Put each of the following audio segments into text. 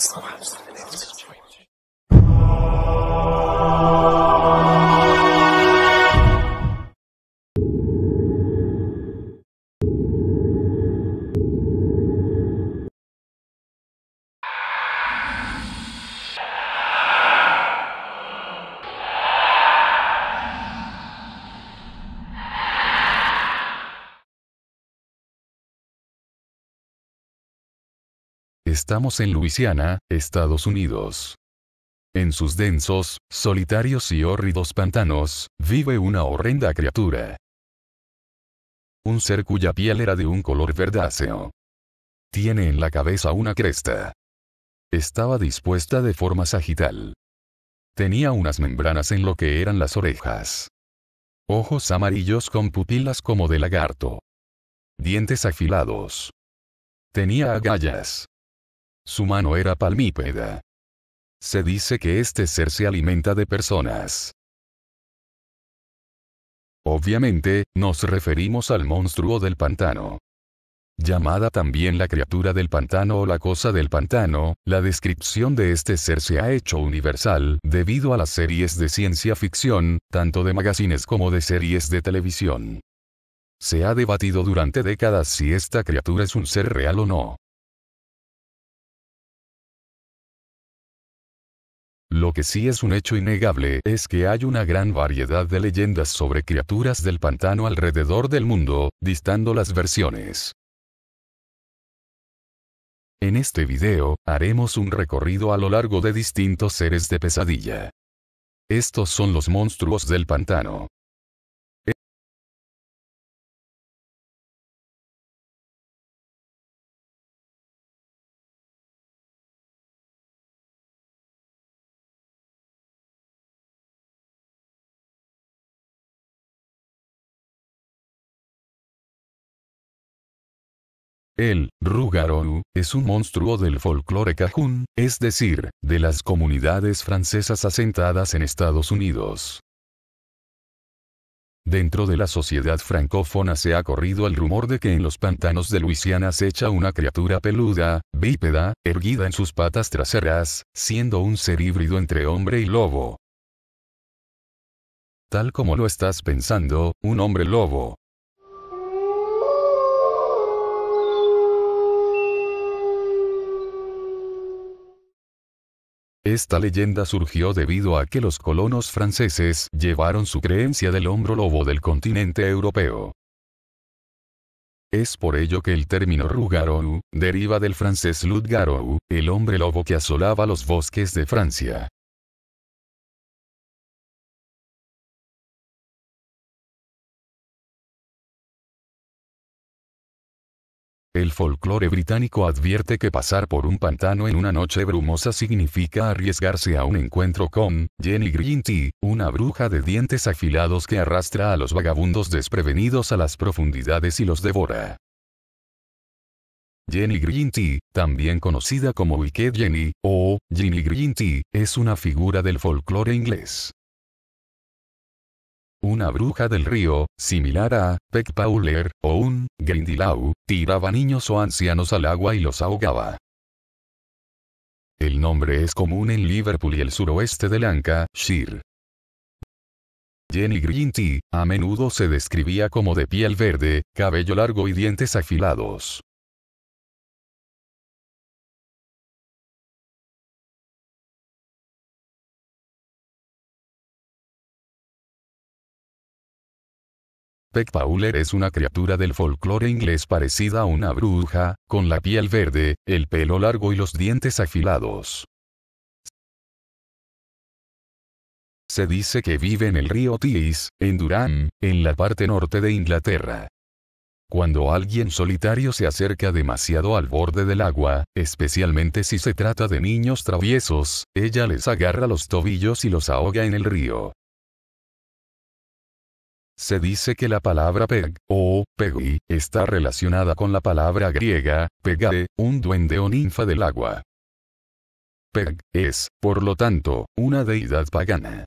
です。Estamos en Luisiana, Estados Unidos. En sus densos, solitarios y hórridos pantanos, vive una horrenda criatura. Un ser cuya piel era de un color verdáceo. Tiene en la cabeza una cresta. Estaba dispuesta de forma sagital. Tenía unas membranas en lo que eran las orejas. Ojos amarillos con pupilas como de lagarto. Dientes afilados. Tenía agallas. Su mano era palmípeda. Se dice que este ser se alimenta de personas. Obviamente, nos referimos al monstruo del pantano. Llamada también la criatura del pantano o la cosa del pantano, la descripción de este ser se ha hecho universal debido a las series de ciencia ficción, tanto de magazines como de series de televisión. Se ha debatido durante décadas si esta criatura es un ser real o no. Lo que sí es un hecho innegable es que hay una gran variedad de leyendas sobre criaturas del pantano alrededor del mundo, distando las versiones. En este video, haremos un recorrido a lo largo de distintos seres de pesadilla. Estos son los monstruos del pantano. El Rougarou es un monstruo del folclore cajún, es decir, de las comunidades francesas asentadas en Estados Unidos. Dentro de la sociedad francófona se ha corrido el rumor de que en los pantanos de Luisiana se echa una criatura peluda, bípeda, erguida en sus patas traseras, siendo un ser híbrido entre hombre y lobo. Tal como lo estás pensando, un hombre lobo, Esta leyenda surgió debido a que los colonos franceses llevaron su creencia del hombro lobo del continente europeo. Es por ello que el término Rugarou deriva del francés Ludgarou, el hombre lobo que asolaba los bosques de Francia. El folclore británico advierte que pasar por un pantano en una noche brumosa significa arriesgarse a un encuentro con Jenny Green una bruja de dientes afilados que arrastra a los vagabundos desprevenidos a las profundidades y los devora. Jenny Green también conocida como Wicked Jenny, o Jenny Green es una figura del folclore inglés. Una bruja del río, similar a Peck powler o un Grindilau, tiraba niños o ancianos al agua y los ahogaba. El nombre es común en Liverpool y el suroeste de Lancashire. Jenny Green a menudo se describía como de piel verde, cabello largo y dientes afilados. Peck Powler es una criatura del folclore inglés parecida a una bruja, con la piel verde, el pelo largo y los dientes afilados. Se dice que vive en el río Tees, en Durham, en la parte norte de Inglaterra. Cuando alguien solitario se acerca demasiado al borde del agua, especialmente si se trata de niños traviesos, ella les agarra los tobillos y los ahoga en el río. Se dice que la palabra peg o pegui está relacionada con la palabra griega pegade, un duende o ninfa del agua. Peg es, por lo tanto, una deidad pagana.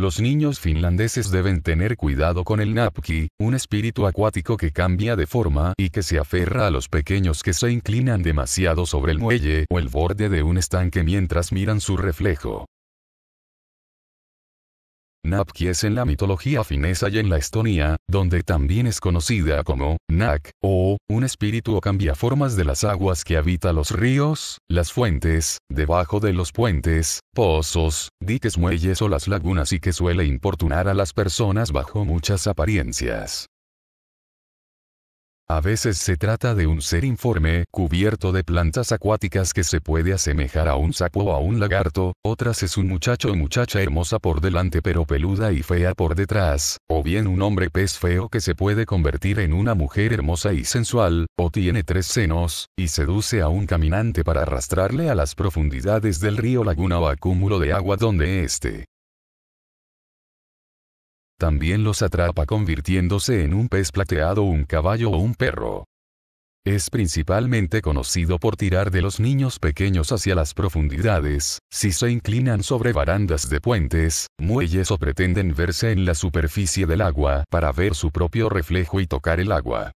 Los niños finlandeses deben tener cuidado con el napki, un espíritu acuático que cambia de forma y que se aferra a los pequeños que se inclinan demasiado sobre el muelle o el borde de un estanque mientras miran su reflejo. Napki es en la mitología finesa y en la Estonia, donde también es conocida como Nak, o un espíritu o formas de las aguas que habita los ríos, las fuentes, debajo de los puentes, pozos, diques, muelles o las lagunas y que suele importunar a las personas bajo muchas apariencias. A veces se trata de un ser informe, cubierto de plantas acuáticas que se puede asemejar a un sapo o a un lagarto, otras es un muchacho o muchacha hermosa por delante pero peluda y fea por detrás, o bien un hombre pez feo que se puede convertir en una mujer hermosa y sensual, o tiene tres senos, y seduce a un caminante para arrastrarle a las profundidades del río laguna o acúmulo de agua donde éste también los atrapa convirtiéndose en un pez plateado, un caballo o un perro. Es principalmente conocido por tirar de los niños pequeños hacia las profundidades, si se inclinan sobre barandas de puentes, muelles o pretenden verse en la superficie del agua para ver su propio reflejo y tocar el agua.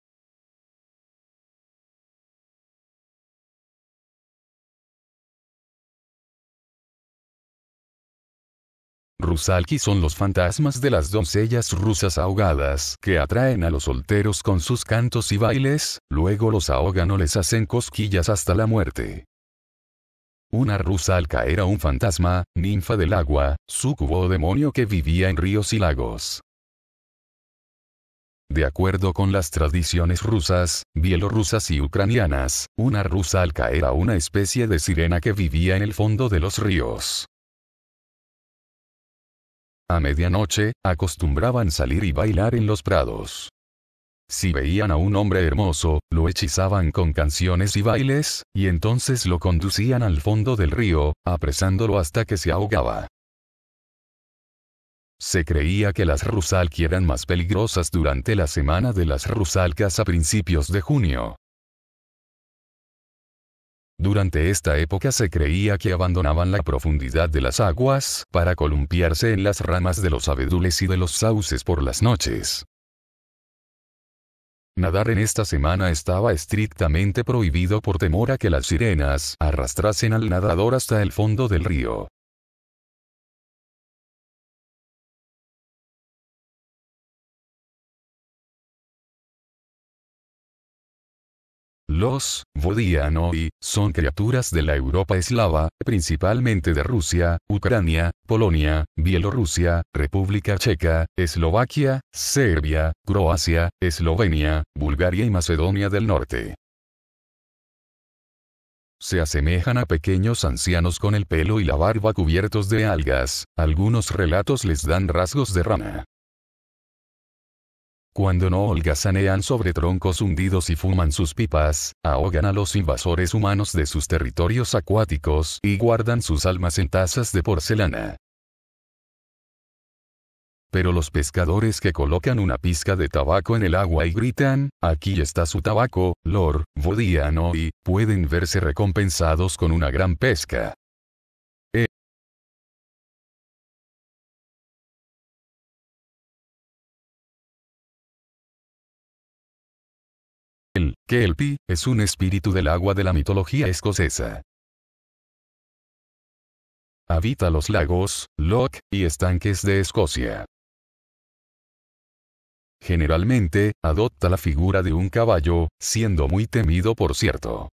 Rusalki son los fantasmas de las doncellas rusas ahogadas que atraen a los solteros con sus cantos y bailes, luego los ahogan o les hacen cosquillas hasta la muerte. Una rusalka era un fantasma, ninfa del agua, sucubo o demonio que vivía en ríos y lagos. De acuerdo con las tradiciones rusas, bielorrusas y ucranianas, una rusalka era una especie de sirena que vivía en el fondo de los ríos. A medianoche, acostumbraban salir y bailar en los prados. Si veían a un hombre hermoso, lo hechizaban con canciones y bailes, y entonces lo conducían al fondo del río, apresándolo hasta que se ahogaba. Se creía que las rusalki eran más peligrosas durante la semana de las rusalcas a principios de junio. Durante esta época se creía que abandonaban la profundidad de las aguas para columpiarse en las ramas de los abedules y de los sauces por las noches. Nadar en esta semana estaba estrictamente prohibido por temor a que las sirenas arrastrasen al nadador hasta el fondo del río. Los Vodianoi son criaturas de la Europa eslava, principalmente de Rusia, Ucrania, Polonia, Bielorrusia, República Checa, Eslovaquia, Serbia, Croacia, Eslovenia, Bulgaria y Macedonia del Norte se asemejan a pequeños ancianos con el pelo y la barba cubiertos de algas, algunos relatos les dan rasgos de rana. Cuando no holgazanean sobre troncos hundidos y fuman sus pipas, ahogan a los invasores humanos de sus territorios acuáticos y guardan sus almas en tazas de porcelana. Pero los pescadores que colocan una pizca de tabaco en el agua y gritan, aquí está su tabaco, Lord, Bodiano y, pueden verse recompensados con una gran pesca. Kelpie, es un espíritu del agua de la mitología escocesa. Habita los lagos, loch y estanques de Escocia. Generalmente, adopta la figura de un caballo, siendo muy temido por cierto.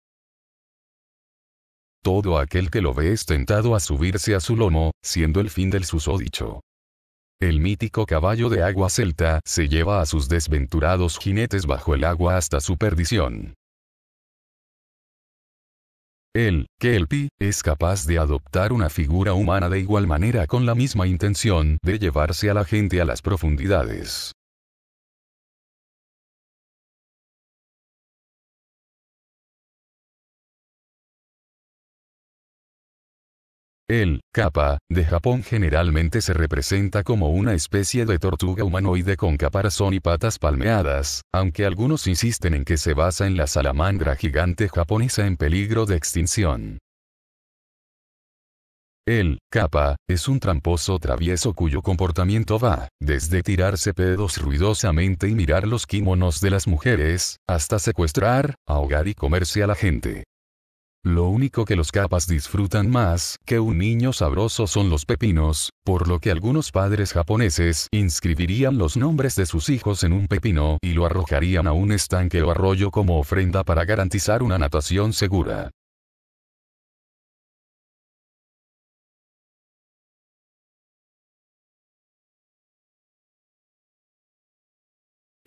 Todo aquel que lo ve es tentado a subirse a su lomo, siendo el fin del susodicho. El mítico caballo de agua celta se lleva a sus desventurados jinetes bajo el agua hasta su perdición. El Kelpi es capaz de adoptar una figura humana de igual manera con la misma intención de llevarse a la gente a las profundidades. El kappa de Japón generalmente se representa como una especie de tortuga humanoide con caparazón y patas palmeadas, aunque algunos insisten en que se basa en la salamandra gigante japonesa en peligro de extinción. El kappa es un tramposo travieso cuyo comportamiento va desde tirarse pedos ruidosamente y mirar los kimonos de las mujeres, hasta secuestrar, ahogar y comerse a la gente. Lo único que los capas disfrutan más que un niño sabroso son los pepinos, por lo que algunos padres japoneses inscribirían los nombres de sus hijos en un pepino y lo arrojarían a un estanque o arroyo como ofrenda para garantizar una natación segura.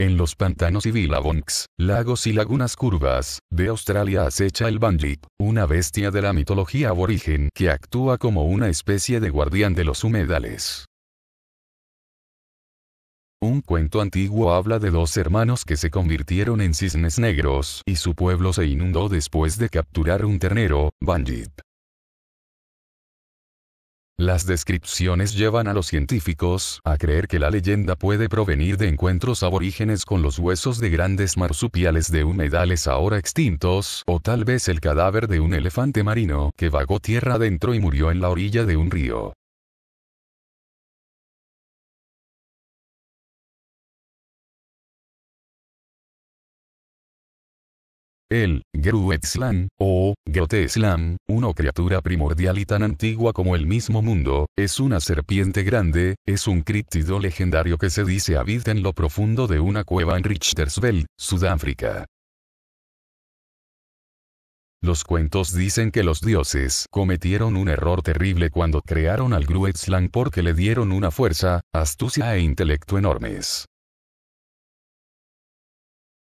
En los pantanos y billabongs, lagos y lagunas curvas, de Australia acecha el bandit, una bestia de la mitología aborigen que actúa como una especie de guardián de los humedales. Un cuento antiguo habla de dos hermanos que se convirtieron en cisnes negros y su pueblo se inundó después de capturar un ternero, Bandit. Las descripciones llevan a los científicos a creer que la leyenda puede provenir de encuentros aborígenes con los huesos de grandes marsupiales de humedales ahora extintos, o tal vez el cadáver de un elefante marino que vagó tierra adentro y murió en la orilla de un río. El Gruetzlan, o Groteslam, una criatura primordial y tan antigua como el mismo mundo, es una serpiente grande, es un críptido legendario que se dice habita en lo profundo de una cueva en Richtersveld, Sudáfrica. Los cuentos dicen que los dioses cometieron un error terrible cuando crearon al Gruetzlan porque le dieron una fuerza, astucia e intelecto enormes.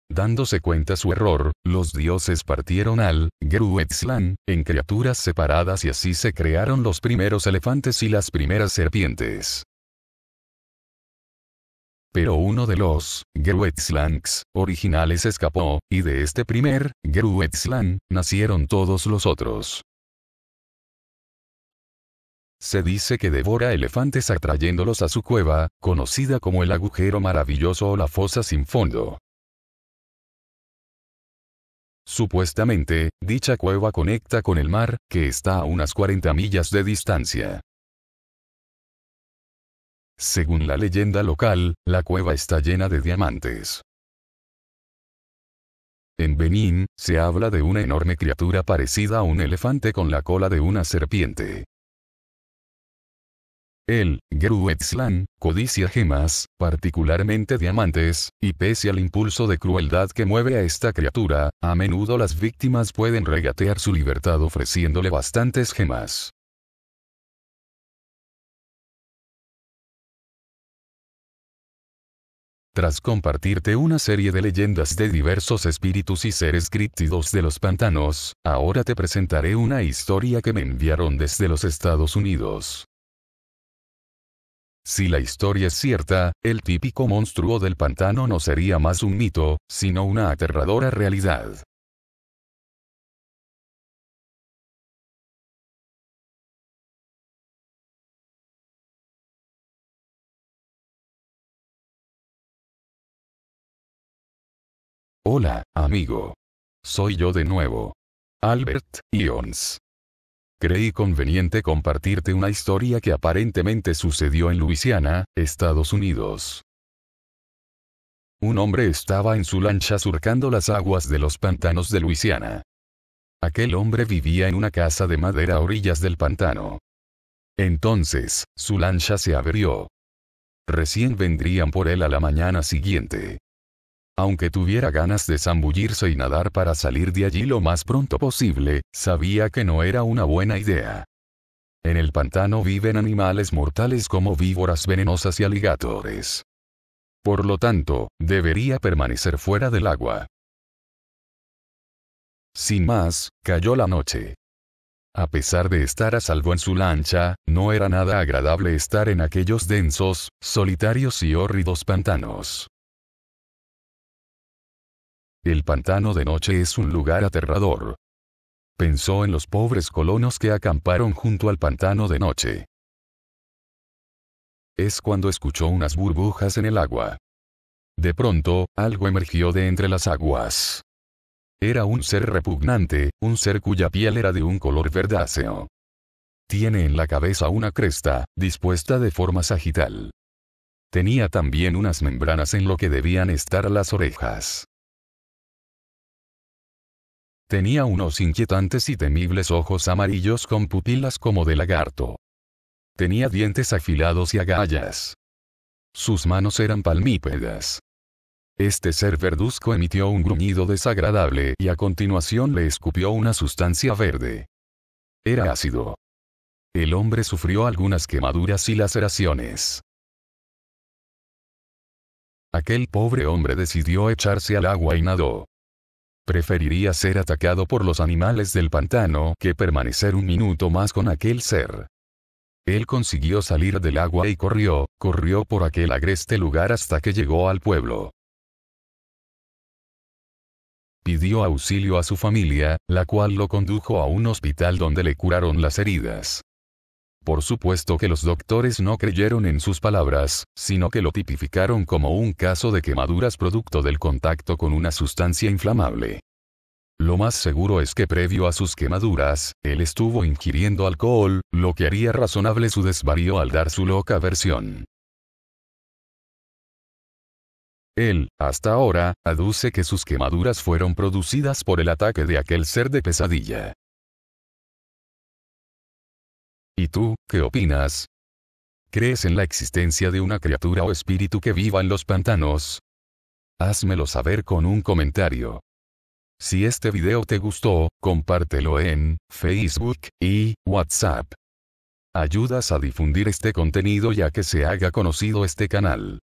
Dándose cuenta su error, los dioses partieron al Gruetzlan en criaturas separadas y así se crearon los primeros elefantes y las primeras serpientes. Pero uno de los Gruetzlanks originales escapó, y de este primer Gruetzlan nacieron todos los otros. Se dice que devora elefantes atrayéndolos a su cueva, conocida como el agujero maravilloso o la fosa sin fondo. Supuestamente, dicha cueva conecta con el mar, que está a unas 40 millas de distancia. Según la leyenda local, la cueva está llena de diamantes. En Benín, se habla de una enorme criatura parecida a un elefante con la cola de una serpiente. El Gruetzlan codicia gemas, particularmente diamantes, y pese al impulso de crueldad que mueve a esta criatura, a menudo las víctimas pueden regatear su libertad ofreciéndole bastantes gemas. Tras compartirte una serie de leyendas de diversos espíritus y seres críptidos de los pantanos, ahora te presentaré una historia que me enviaron desde los Estados Unidos. Si la historia es cierta, el típico monstruo del pantano no sería más un mito, sino una aterradora realidad. Hola, amigo. Soy yo de nuevo. Albert Ions. Creí conveniente compartirte una historia que aparentemente sucedió en Luisiana, Estados Unidos. Un hombre estaba en su lancha surcando las aguas de los pantanos de Luisiana. Aquel hombre vivía en una casa de madera a orillas del pantano. Entonces, su lancha se abrió. Recién vendrían por él a la mañana siguiente. Aunque tuviera ganas de zambullirse y nadar para salir de allí lo más pronto posible, sabía que no era una buena idea. En el pantano viven animales mortales como víboras venenosas y aligatores. Por lo tanto, debería permanecer fuera del agua. Sin más, cayó la noche. A pesar de estar a salvo en su lancha, no era nada agradable estar en aquellos densos, solitarios y hórridos pantanos. El pantano de noche es un lugar aterrador. Pensó en los pobres colonos que acamparon junto al pantano de noche. Es cuando escuchó unas burbujas en el agua. De pronto, algo emergió de entre las aguas. Era un ser repugnante, un ser cuya piel era de un color verdáceo. Tiene en la cabeza una cresta, dispuesta de forma sagital. Tenía también unas membranas en lo que debían estar las orejas. Tenía unos inquietantes y temibles ojos amarillos con pupilas como de lagarto. Tenía dientes afilados y agallas. Sus manos eran palmípedas. Este ser verduzco emitió un gruñido desagradable y a continuación le escupió una sustancia verde. Era ácido. El hombre sufrió algunas quemaduras y laceraciones. Aquel pobre hombre decidió echarse al agua y nadó. Preferiría ser atacado por los animales del pantano que permanecer un minuto más con aquel ser. Él consiguió salir del agua y corrió, corrió por aquel agreste lugar hasta que llegó al pueblo pidió auxilio a su familia, la cual lo condujo a un hospital donde le curaron las heridas. Por supuesto que los doctores no creyeron en sus palabras, sino que lo tipificaron como un caso de quemaduras producto del contacto con una sustancia inflamable. Lo más seguro es que previo a sus quemaduras, él estuvo ingiriendo alcohol, lo que haría razonable su desvarío al dar su loca versión. Él, hasta ahora, aduce que sus quemaduras fueron producidas por el ataque de aquel ser de pesadilla. ¿Y tú, qué opinas? ¿Crees en la existencia de una criatura o espíritu que viva en los pantanos? Házmelo saber con un comentario. Si este video te gustó, compártelo en Facebook y WhatsApp. Ayudas a difundir este contenido ya que se haga conocido este canal.